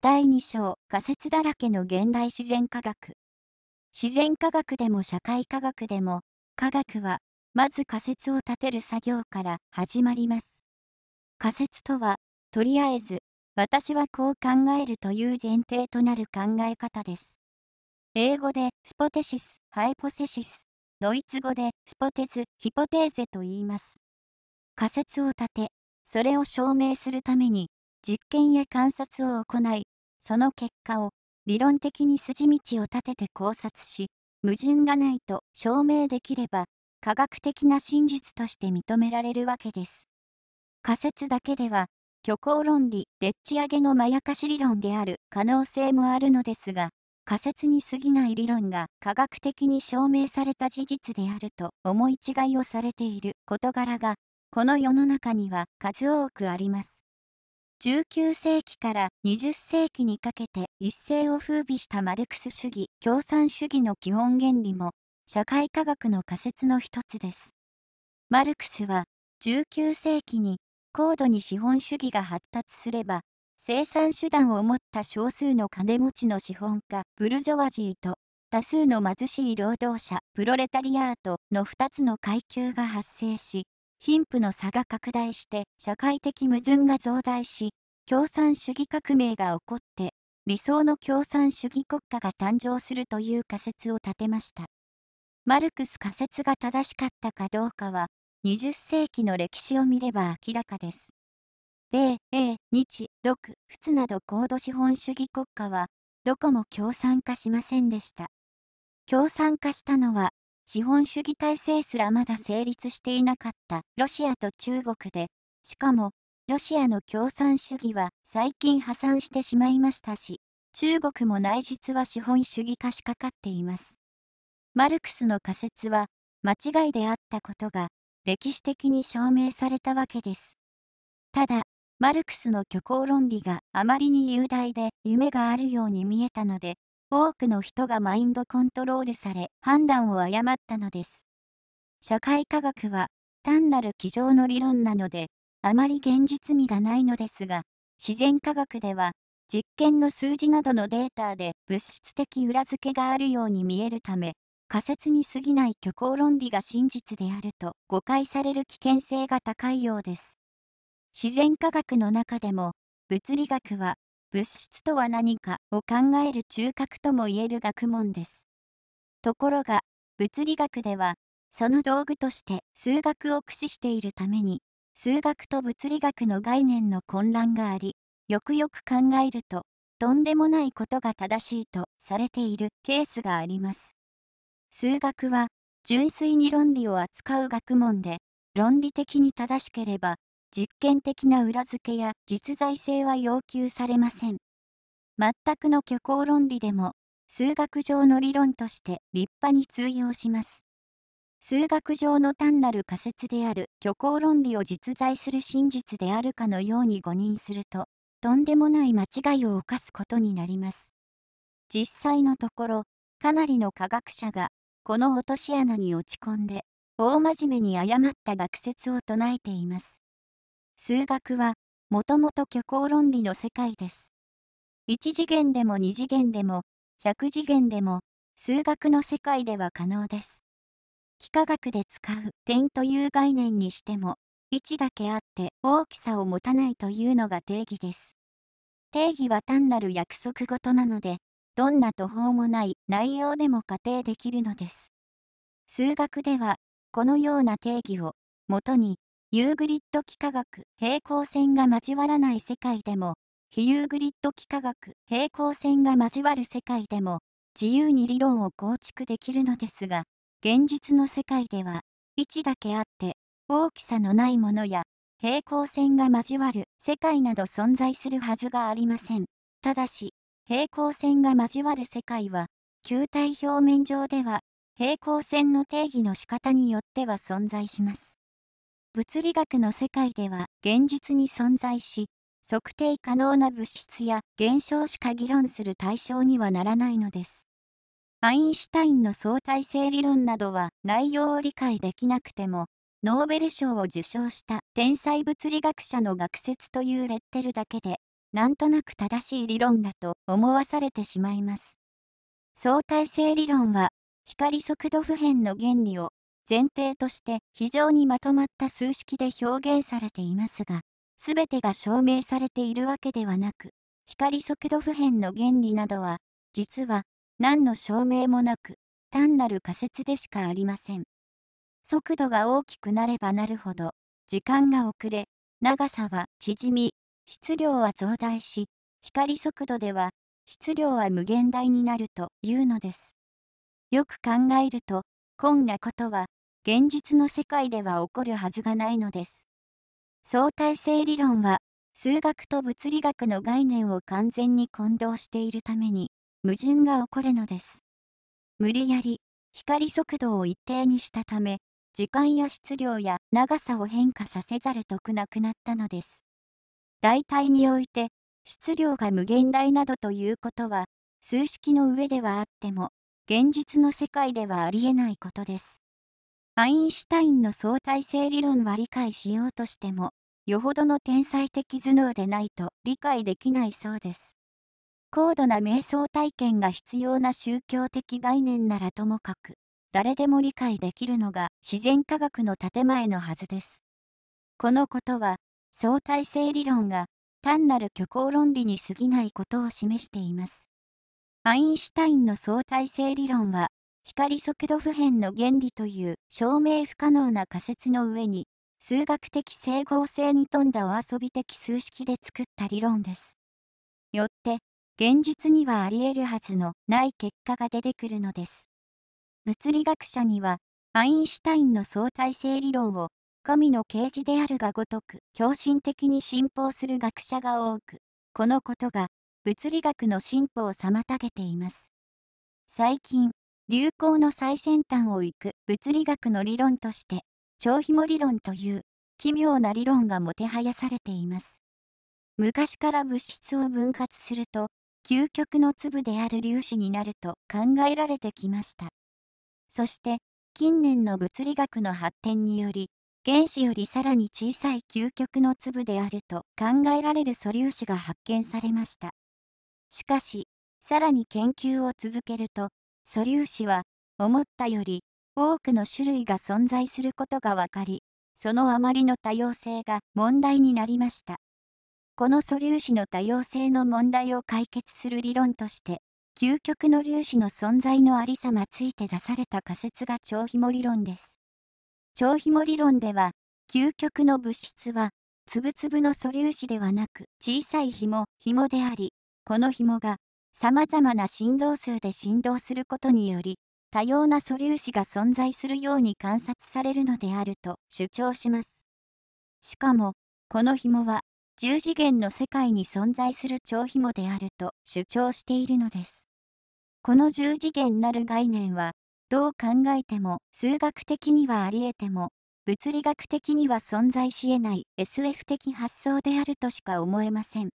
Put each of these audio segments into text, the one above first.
第2章仮説だらけの現代自然科学自然科学でも社会科学でも科学はまず仮説を立てる作業から始まります仮説とはとりあえず私はこう考えるという前提となる考え方です英語でスポテシスハイポセシスドイツ語でスポテズヒポテーゼと言います仮説を立てそれを証明するために実験や観察を行いその結果を理論的に筋道を立てて考察し、矛盾がないと証明できれば、科学的な真実として認められるわけです。仮説だけでは、虚構論理、でっち上げのまやかし理論である可能性もあるのですが、仮説に過ぎない理論が科学的に証明された事実であると思い違いをされている事柄が、この世の中には数多くあります。19世紀から20世紀にかけて一世を風靡したマルクス主義、共産主義の基本原理も、社会科学の仮説の一つです。マルクスは、19世紀に高度に資本主義が発達すれば、生産手段を持った少数の金持ちの資本家、ブルジョワジーと、多数の貧しい労働者、プロレタリアートの2つの階級が発生し、貧富の差が拡大して社会的矛盾が増大し、共産主義革命が起こって、理想の共産主義国家が誕生するという仮説を立てました。マルクス仮説が正しかったかどうかは、20世紀の歴史を見れば明らかです。米、英、日、独、仏など高度資本主義国家は、どこも共産化しませんでした。共産化したのは資本主義体制すらまだ成立していなかったロシアと中国で、しかも、ロシアの共産主義は最近破産してしまいましたし、中国も内実は資本主義化しかかっています。マルクスの仮説は、間違いであったことが、歴史的に証明されたわけです。ただ、マルクスの虚構論理があまりに雄大で夢があるように見えたので、多くの人がマインドコントロールされ判断を誤ったのです。社会科学は単なる机上の理論なのであまり現実味がないのですが自然科学では実験の数字などのデータで物質的裏付けがあるように見えるため仮説に過ぎない虚構論理が真実であると誤解される危険性が高いようです。自然科学の中でも物理学は物質とは何かを考える中核ともいえる学問です。ところが、物理学では、その道具として数学を駆使しているために、数学と物理学の概念の混乱があり、よくよく考えると、とんでもないことが正しいとされているケースがあります。数学は、純粋に論理を扱う学問で、論理的に正しければ、実験的な裏付けや実在性は要求されません。全くの虚構論理でも、数学上の理論として立派に通用します。数学上の単なる仮説である虚構論理を実在する真実であるかのように誤認すると、とんでもない間違いを犯すことになります。実際のところ、かなりの科学者が、この落とし穴に落ち込んで、大真面目に誤った学説を唱えています。数学は、もともと虚構論理の世界です。1次元でも2次元でも、100次元でも、数学の世界では可能です。幾何学で使う点という概念にしても、位置だけあって大きさを持たないというのが定義です。定義は単なる約束事なので、どんな途方もない内容でも仮定できるのです。数学では、このような定義を、もとに、ユーグリッド幾何学平行線が交わらない世界でも、非ユーグリッド幾何学平行線が交わる世界でも、自由に理論を構築できるのですが、現実の世界では、位置だけあって、大きさのないものや、平行線が交わる世界など存在するはずがありません。ただし、平行線が交わる世界は、球体表面上では、平行線の定義の仕方によっては存在します。物理学の世界では現実に存在し、測定可能な物質や現象しか議論する対象にはならないのです。アインシュタインの相対性理論などは内容を理解できなくても、ノーベル賞を受賞した天才物理学者の学説というレッテルだけで、なんとなく正しい理論だと思わされてしまいます。相対性理論は、光速度不変の原理を前提として非常にまとまった数式で表現されていますが、すべてが証明されているわけではなく、光速度普遍の原理などは、実は何の証明もなく、単なる仮説でしかありません。速度が大きくなればなるほど、時間が遅れ、長さは縮み、質量は増大し、光速度では質量は無限大になるというのです。よく考えると、こんなことは現実の世界では起こるはずがないのです。相対性理論は、数学と物理学の概念を完全に混同しているために、矛盾が起こるのです。無理やり、光速度を一定にしたため、時間や質量や長さを変化させざる得なくなったのです。大体において、質量が無限大などということは、数式の上ではあっても、現実の世界ではありえないことです。アインシュタインの相対性理論は理解しようとしても、よほどの天才的頭脳でないと理解できないそうです。高度な瞑想体験が必要な宗教的概念ならともかく、誰でも理解できるのが自然科学の建前のはずです。このことは、相対性理論が単なる虚構論理に過ぎないことを示しています。アインシュタインの相対性理論は光速度不変の原理という証明不可能な仮説の上に、数学的整合性に富んだお遊び的数式で作った理論です。よって、現実にはあり得るはずのない結果が出てくるのです。物理学者には、アインシュタインの相対性理論を、神の啓示であるがごとく、狂信的に信奉する学者が多く、このことが、物理学の進歩を妨げています。最近、流行の最先端を行く物理学の理論として、超紐理論という奇妙な理論がもてはやされています。昔から物質を分割すると、究極の粒である粒子になると考えられてきました。そして、近年の物理学の発展により、原子よりさらに小さい究極の粒であると考えられる素粒子が発見されました。しかし、さらに研究を続けると、素粒子は思ったより多くの種類が存在することが分かり、そのあまりの多様性が問題になりました。この素粒子の多様性の問題を解決する理論として、究極の粒子の存在のありさまついて出された仮説が超ひも理論です。超ひも理論では、究極の物質は、つぶつぶの素粒子ではなく小さい紐、紐であり、この紐が様々な振動数で振動することにより、多様な素粒子が存在するように観察されるのであると主張します。しかも、この紐は、10次元の世界に存在する超紐であると主張しているのです。この10次元なる概念は、どう考えても数学的にはありえても、物理学的には存在し得ない SF 的発想であるとしか思えません。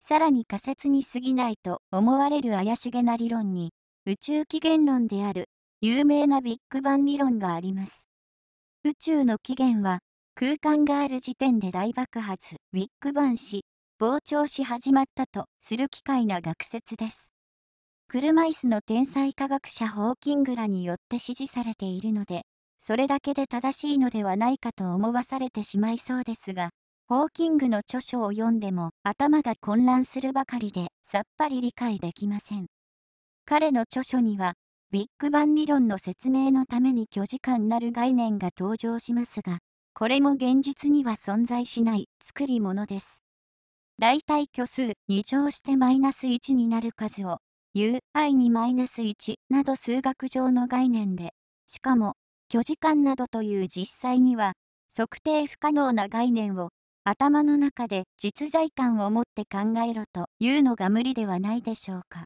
さらに仮説に過ぎないと思われる怪しげな理論に、宇宙起源論である有名なビッグバン理論があります。宇宙の起源は、空間がある時点で大爆発、ビッグバンし、膨張し始まったとする機械な学説です。車椅子の天才科学者ホーキングらによって支持されているので、それだけで正しいのではないかと思わされてしまいそうですが、ホーキングの著書を読んでも頭が混乱するばかりでさっぱり理解できません。彼の著書にはビッグバン理論の説明のために虚時間なる概念が登場しますが、これも現実には存在しない作り物です。大体虚数二乗してマイナス1になる数を ui にマイナス1など数学上の概念で、しかも虚時間などという実際には測定不可能な概念を頭の中で実在感を持って考えろというのが無理ではないでしょうか。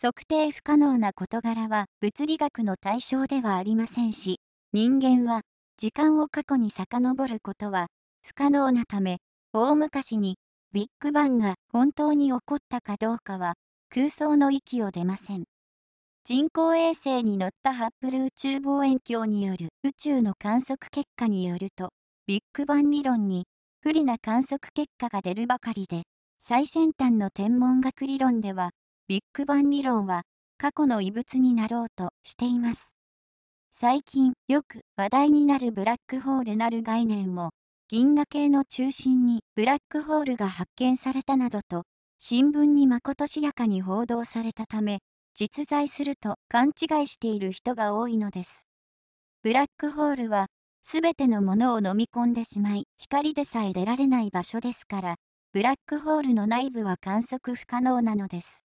測定不可能な事柄は物理学の対象ではありませんし、人間は時間を過去に遡ることは不可能なため、大昔にビッグバンが本当に起こったかどうかは空想の域を出ません。人工衛星に乗ったハッブル宇宙望遠鏡による宇宙の観測結果によると、ビッグバン理論に不利な観測結果が出るばかりで、最先端の天文学理論では、ビッグバン理論は過去の遺物になろうとしています。最近よく話題になるブラックホールなる概念を銀河系の中心にブラックホールが発見されたなどと新聞にまことしやかに報道されたため実在すると勘違いしている人が多いのです。ブラックホールはすべてのものを飲み込んでしまい、光でさえ出られない場所ですから、ブラックホールの内部は観測不可能なのです。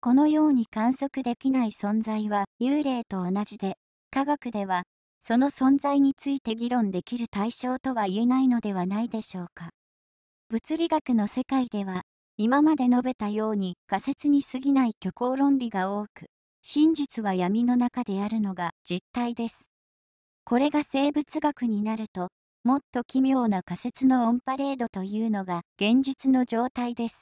このように観測できない存在は幽霊と同じで、科学では、その存在について議論できる対象とは言えないのではないでしょうか。物理学の世界では、今まで述べたように仮説に過ぎない虚構論理が多く、真実は闇の中であるのが実態です。これが生物学になると、もっと奇妙な仮説のオンパレードというのが現実の状態です。